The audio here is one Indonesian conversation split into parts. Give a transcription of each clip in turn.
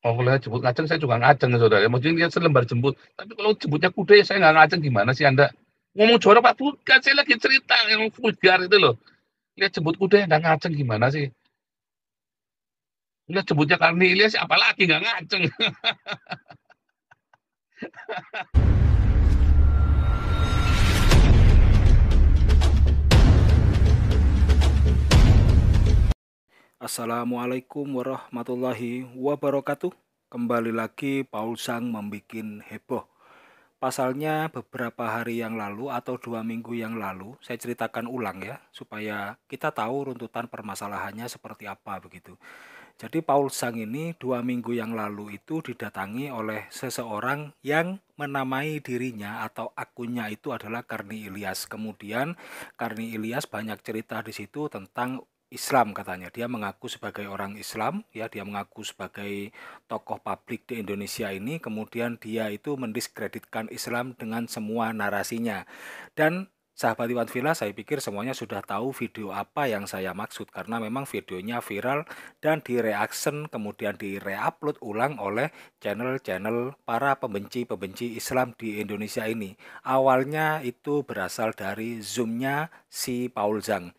Kalau oh, saya jemput ngajeng, saya juga ngajeng, saudara. Mungkin dia selembar jemput. Tapi kalau jemputnya kuda, ya saya nggak ngajeng gimana sih Anda? Ngomong jorok, Pak, bukan. Saya lagi cerita yang vulgar itu loh. Lihat jemput kuda, ya, nggak ngajeng gimana sih? Lihat jemputnya Karni Ilyas, apalagi nggak ngajeng. Assalamualaikum warahmatullahi wabarakatuh. Kembali lagi Paul Sang membuat heboh. Pasalnya beberapa hari yang lalu atau dua minggu yang lalu saya ceritakan ulang ya supaya kita tahu runtutan permasalahannya seperti apa begitu. Jadi Paul Sang ini dua minggu yang lalu itu didatangi oleh seseorang yang menamai dirinya atau akunnya itu adalah Karni Ilyas. Kemudian Karni Ilyas banyak cerita di situ tentang Islam katanya. Dia mengaku sebagai orang Islam, ya dia mengaku sebagai tokoh publik di Indonesia ini, kemudian dia itu mendiskreditkan Islam dengan semua narasinya. Dan sahabat Iwan Villa saya pikir semuanya sudah tahu video apa yang saya maksud karena memang videonya viral dan direaction kemudian direupload ulang oleh channel-channel para pembenci-pembenci Islam di Indonesia ini. Awalnya itu berasal dari zoomnya si Paul Zhang.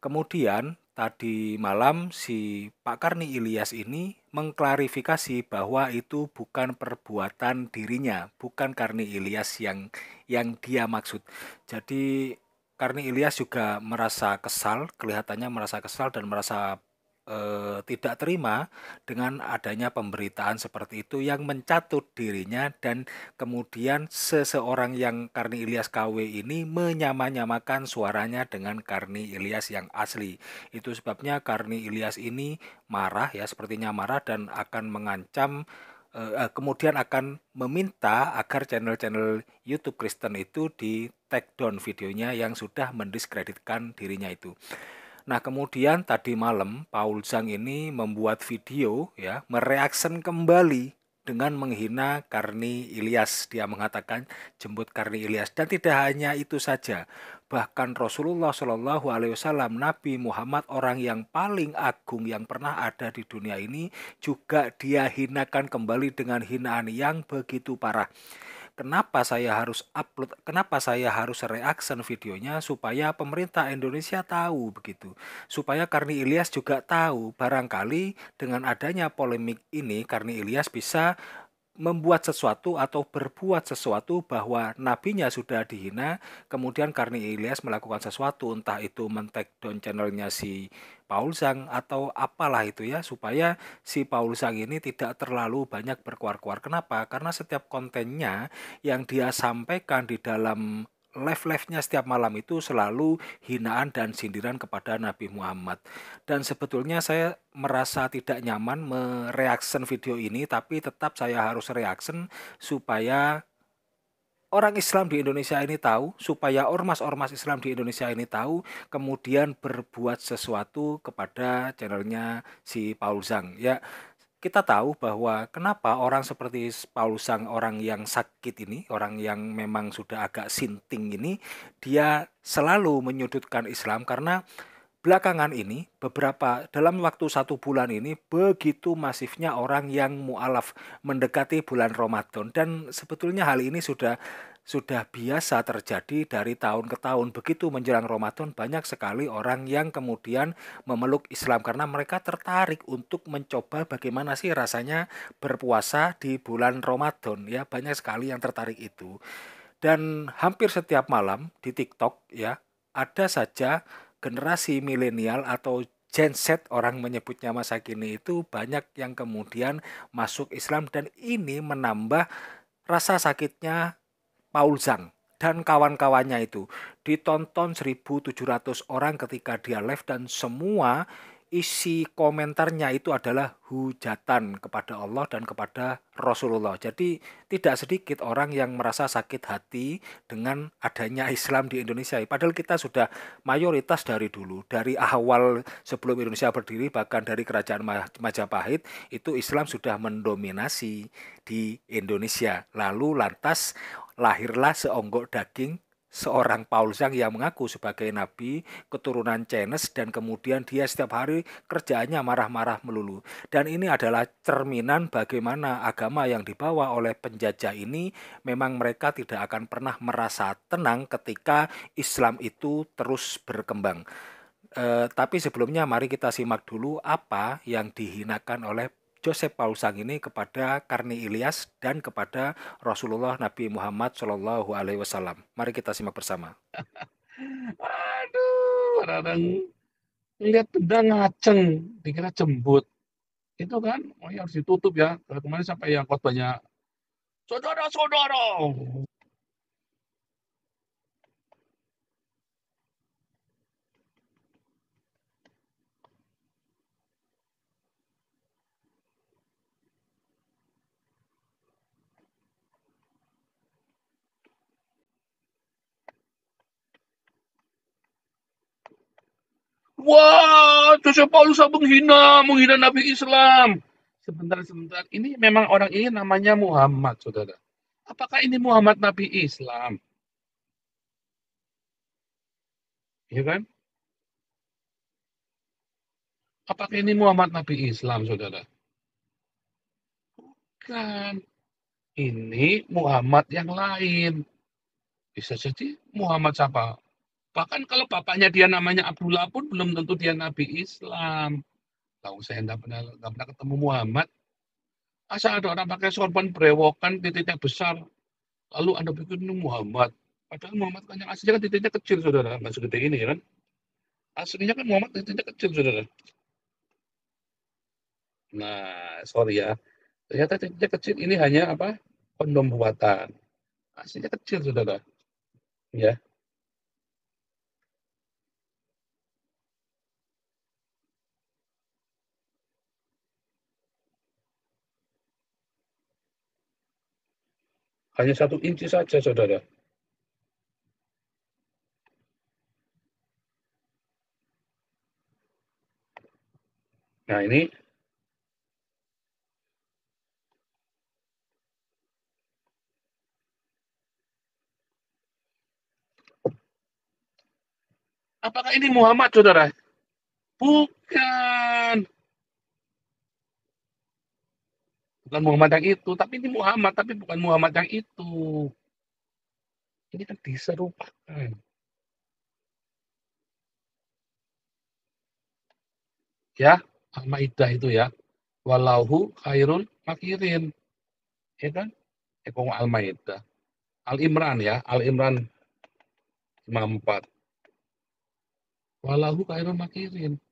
Kemudian Tadi malam si Pak Karni Ilyas ini mengklarifikasi bahwa itu bukan perbuatan dirinya, bukan Karni Ilyas yang yang dia maksud. Jadi Karni Ilyas juga merasa kesal, kelihatannya merasa kesal dan merasa eh, tidak terima dengan adanya pemberitaan seperti itu yang mencatut dirinya dan kemudian seseorang yang Karni Ilyas KW ini menyamanyamakan suaranya dengan Karni Ilyas yang asli. Itu sebabnya Karni Ilyas ini marah ya sepertinya marah dan akan mengancam eh, eh kemudian akan meminta agar channel-channel YouTube Kristen itu di take down videonya yang sudah mendiskreditkan dirinya itu. Nah kemudian tadi malam Paul Zhang ini membuat video ya mereaksen kembali dengan menghina Karni Ilyas. Dia mengatakan jemput Karni Ilyas dan tidak hanya itu saja. Bahkan Rasulullah Shallallahu Alaihi Wasallam Nabi Muhammad orang yang paling agung yang pernah ada di dunia ini juga dia hinakan kembali dengan hinaan yang begitu parah kenapa saya harus upload, kenapa saya harus reaction videonya supaya pemerintah Indonesia tahu begitu. Supaya Karni Ilyas juga tahu barangkali dengan adanya polemik ini Karni Ilyas bisa membuat sesuatu atau berbuat sesuatu bahwa nabinya sudah dihina, kemudian Karni Ilyas melakukan sesuatu, entah itu mentek down channelnya si Paul Zhang atau apalah itu ya, supaya si Paul Zhang ini tidak terlalu banyak berkuar-kuar. Kenapa? Karena setiap kontennya yang dia sampaikan di dalam live-live-nya setiap malam itu selalu hinaan dan sindiran kepada Nabi Muhammad. Dan sebetulnya saya merasa tidak nyaman mereaction video ini, tapi tetap saya harus reaction supaya orang Islam di Indonesia ini tahu, supaya ormas-ormas Islam di Indonesia ini tahu, kemudian berbuat sesuatu kepada channelnya si Paul Zhang. Ya, kita tahu bahwa kenapa orang seperti Paulus Sang, orang yang sakit ini, orang yang memang sudah agak sinting ini, dia selalu menyudutkan Islam karena belakangan ini beberapa dalam waktu satu bulan ini begitu masifnya orang yang mualaf mendekati bulan Ramadan dan sebetulnya hal ini sudah sudah biasa terjadi dari tahun ke tahun. Begitu menjelang Ramadan banyak sekali orang yang kemudian memeluk Islam karena mereka tertarik untuk mencoba bagaimana sih rasanya berpuasa di bulan Ramadan ya. Banyak sekali yang tertarik itu. Dan hampir setiap malam di TikTok ya ada saja generasi milenial atau Gen Z orang menyebutnya masa kini itu banyak yang kemudian masuk Islam dan ini menambah rasa sakitnya Paul Zhang dan kawan-kawannya itu ditonton 1700 orang ketika dia live dan semua isi komentarnya itu adalah hujatan kepada Allah dan kepada Rasulullah. Jadi tidak sedikit orang yang merasa sakit hati dengan adanya Islam di Indonesia. Padahal kita sudah mayoritas dari dulu, dari awal sebelum Indonesia berdiri bahkan dari kerajaan Majapahit itu Islam sudah mendominasi di Indonesia. Lalu lantas lahirlah seonggok daging seorang Paul Zhang yang mengaku sebagai nabi keturunan Chinese dan kemudian dia setiap hari kerjaannya marah-marah melulu. Dan ini adalah cerminan bagaimana agama yang dibawa oleh penjajah ini memang mereka tidak akan pernah merasa tenang ketika Islam itu terus berkembang. E, tapi sebelumnya mari kita simak dulu apa yang dihinakan oleh Joseph Paul Sang ini kepada Karni Ilyas dan kepada Rasulullah Nabi Muhammad Shallallahu Alaihi Wasallam. Mari kita simak bersama. Aduh, orang hmm. lihat pedang ngaceng, dikira jembut. Itu kan, oh ya harus ditutup ya. kemarin sampai yang banyak. saudara-saudara, Wah, Joseph Paulus menghina, menghina Nabi Islam. Sebentar, sebentar. Ini memang orang ini namanya Muhammad, saudara. Apakah ini Muhammad Nabi Islam? Iya kan? Apakah ini Muhammad Nabi Islam, saudara? Bukan. Ini Muhammad yang lain. Bisa jadi Muhammad siapa? Bahkan kalau bapaknya dia namanya Abdullah pun belum tentu dia Nabi Islam. Tahu saya enggak pernah, pernah ketemu Muhammad. Asal ada orang pakai sorban berewokan, titiknya besar. Lalu Anda pikir ini Muhammad. Padahal Muhammad kan yang aslinya kan titiknya kecil, saudara. Nggak segede ini, kan? Aslinya kan Muhammad titiknya kecil, saudara. Nah, sorry ya. Ternyata titiknya kecil ini hanya apa? Kondom buatan. Aslinya kecil, saudara. Ya, Hanya satu inci saja, saudara. Nah, ini Apakah ini Muhammad, saudara? Bukan. bukan Muhammad yang itu, tapi ini Muhammad, tapi bukan Muhammad yang itu. Ini kan diserupakan. Ya, Al-Ma'idah itu ya. Walauhu khairul makirin. Ya kan? Ekong ya, Al-Ma'idah. Al-Imran ya, Al-Imran 54. Walauhu khairul makirin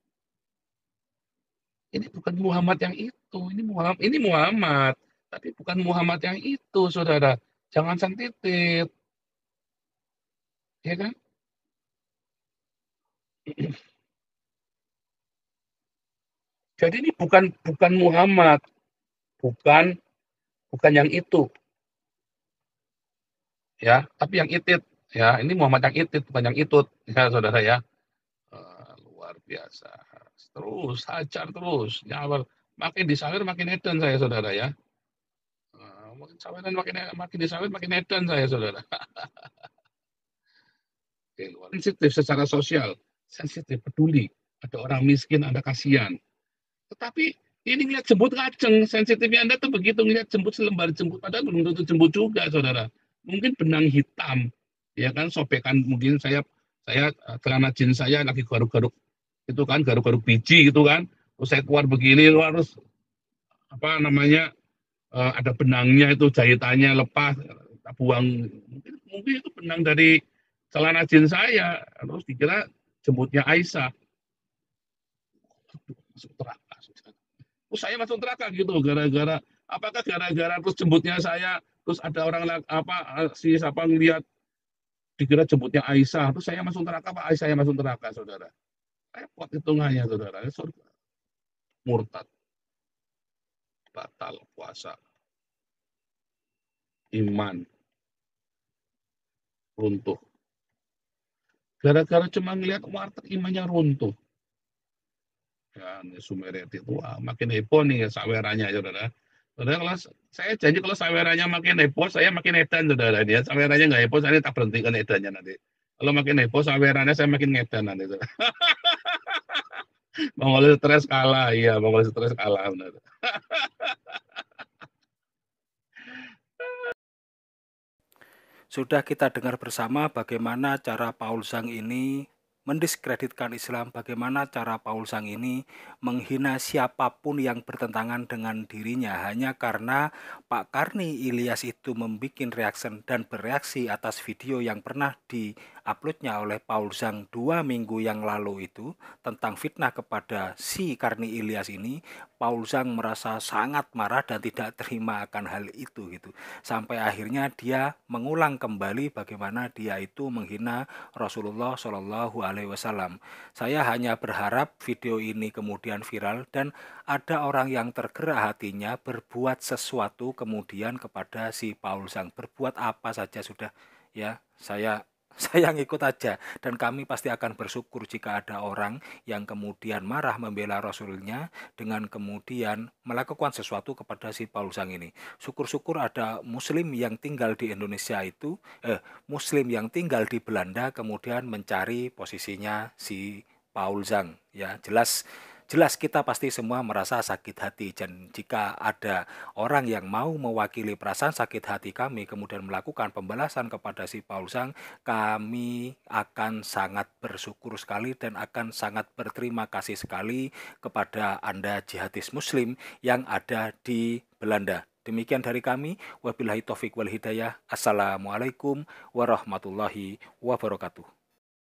ini bukan Muhammad yang itu, ini Muhammad, ini Muhammad, tapi bukan Muhammad yang itu, saudara. Jangan sentitit, ya kan? Jadi ini bukan bukan Muhammad, bukan bukan yang itu, ya, tapi yang itit, ya. Ini Muhammad yang itit, bukan yang itu, ya, saudara ya. Ah, luar biasa terus, hajar terus, nyawer. Makin disawer makin edan saya saudara ya. Nah, makin dan makin e-, makin disawer makin edan saya saudara. sensitif secara sosial, sensitif peduli. Ada orang miskin, ada kasihan. Tetapi ini ngeliat jembut ngaceng, sensitifnya Anda tuh begitu ngeliat jembut selembar jembut, padahal belum tentu jembut juga, saudara. Mungkin benang hitam, ya kan sobekan mungkin saya saya eh, celana jin saya lagi garuk-garuk itu kan garuk-garuk biji gitu kan terus saya keluar begini keluar terus apa namanya eh, ada benangnya itu jahitannya lepas tak buang mungkin mungkin itu benang dari celana jin saya terus dikira jemputnya Aisyah terus saya masuk neraka gitu gara-gara apakah gara-gara terus jemputnya saya terus ada orang apa eh, si siapa ngelihat dikira jemputnya Aisyah terus saya masuk neraka Pak Aisyah yang masuk neraka saudara repot hitungannya saudara surga murtad batal puasa iman runtuh gara-gara cuma ngelihat warteg imannya runtuh ya Sumeret itu wah, makin heboh nih ya sawerannya saudara saudara kalau saya janji kalau saweranya makin heboh saya makin edan saudara dia saweranya nggak heboh saya tak berhentikan edannya nanti kalau makin heboh sawerannya saya makin ngedan nanti saudara. Mongolia stres kalah, iya Mongolia stres kalah Sudah kita dengar bersama bagaimana cara Paul Sang ini mendiskreditkan Islam, bagaimana cara Paul Sang ini menghina siapapun yang bertentangan dengan dirinya hanya karena Pak Karni Ilyas itu membuat reaksi dan bereaksi atas video yang pernah di uploadnya oleh Paul Zhang dua minggu yang lalu itu tentang fitnah kepada si Karni Ilyas ini, Paul Zhang merasa sangat marah dan tidak terima akan hal itu gitu. Sampai akhirnya dia mengulang kembali bagaimana dia itu menghina Rasulullah Shallallahu Alaihi Wasallam. Saya hanya berharap video ini kemudian viral dan ada orang yang tergerak hatinya berbuat sesuatu kemudian kepada si Paul Zhang berbuat apa saja sudah ya saya saya ikut aja dan kami pasti akan bersyukur jika ada orang yang kemudian marah membela rasulnya dengan kemudian melakukan sesuatu kepada si Paul Zhang ini. Syukur-syukur ada muslim yang tinggal di Indonesia itu eh muslim yang tinggal di Belanda kemudian mencari posisinya si Paul Zhang ya jelas Jelas kita pasti semua merasa sakit hati dan jika ada orang yang mau mewakili perasaan sakit hati kami kemudian melakukan pembalasan kepada si Paulus Sang, kami akan sangat bersyukur sekali dan akan sangat berterima kasih sekali kepada Anda jihadis muslim yang ada di Belanda. Demikian dari kami. Wabillahi taufik wal hidayah. Assalamualaikum warahmatullahi wabarakatuh.